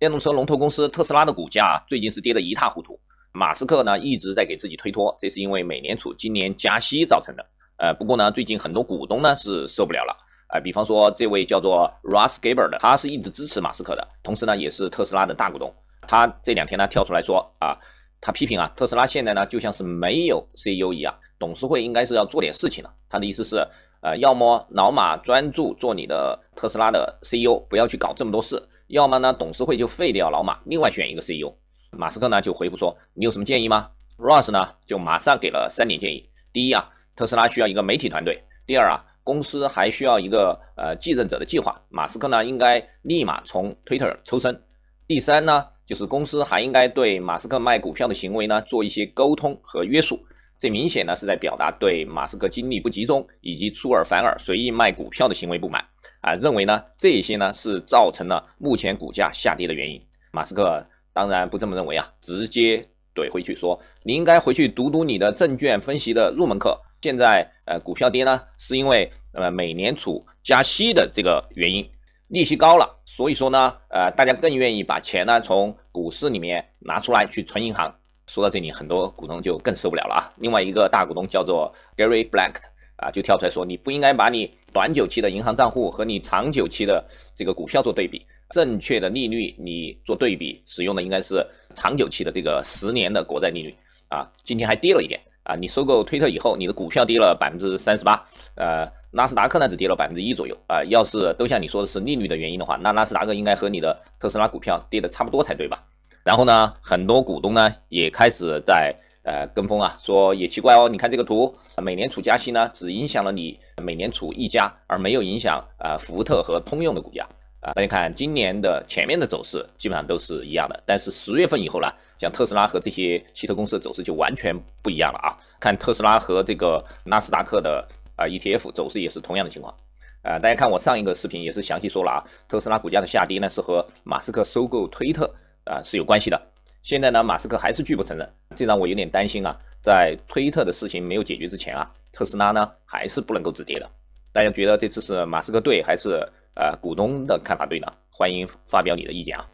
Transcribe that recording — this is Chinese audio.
电动车龙头公司特斯拉的股价最近是跌得一塌糊涂，马斯克呢一直在给自己推脱，这是因为美联储今年加息造成的。呃，不过呢，最近很多股东呢是受不了了，呃，比方说这位叫做 Russ Gabeber 的，他是一直支持马斯克的，同时呢也是特斯拉的大股东，他这两天呢跳出来说啊。他批评啊，特斯拉现在呢就像是没有 CEO 一样，董事会应该是要做点事情了。他的意思是，呃，要么老马专注做你的特斯拉的 CEO，不要去搞这么多事；要么呢，董事会就废掉老马，另外选一个 CEO。马斯克呢就回复说：“你有什么建议吗？” r s s 呢就马上给了三点建议：第一啊，特斯拉需要一个媒体团队；第二啊，公司还需要一个呃继任者的计划。马斯克呢应该立马从 Twitter 抽身。第三呢，就是公司还应该对马斯克卖股票的行为呢做一些沟通和约束。这明显呢是在表达对马斯克精力不集中以及出尔反尔、随意卖股票的行为不满啊，认为呢这些呢是造成了目前股价下跌的原因。马斯克当然不这么认为啊，直接怼回去说：“你应该回去读读你的证券分析的入门课。现在呃，股票跌呢，是因为呃美联储加息的这个原因。”利息高了，所以说呢，呃，大家更愿意把钱呢从股市里面拿出来去存银行。说到这里，很多股东就更受不了了啊。另外一个大股东叫做 Gary b l a n k 啊，就跳出来说，你不应该把你短久期的银行账户和你长久期的这个股票做对比，正确的利率你做对比使用的应该是长久期的这个十年的国债利率啊，今天还跌了一点。啊，你收购推特以后，你的股票跌了百分之三十八，呃，纳斯达克呢只跌了百分之一左右啊。要是都像你说的是利率的原因的话，那纳斯达克应该和你的特斯拉股票跌的差不多才对吧？然后呢，很多股东呢也开始在呃跟风啊，说也奇怪哦，你看这个图，美联储加息呢只影响了你美联储一家，而没有影响啊福特和通用的股价。啊，大家看今年的前面的走势基本上都是一样的，但是十月份以后呢，像特斯拉和这些汽车公司的走势就完全不一样了啊。看特斯拉和这个纳斯达克的啊 ETF 走势也是同样的情况。啊，大家看我上一个视频也是详细说了啊，特斯拉股价的下跌呢是和马斯克收购推特啊是有关系的。现在呢，马斯克还是拒不承认，这让我有点担心啊。在推特的事情没有解决之前啊，特斯拉呢还是不能够止跌的。大家觉得这次是马斯克对还是？呃，股东的看法对呢？欢迎发表你的意见啊。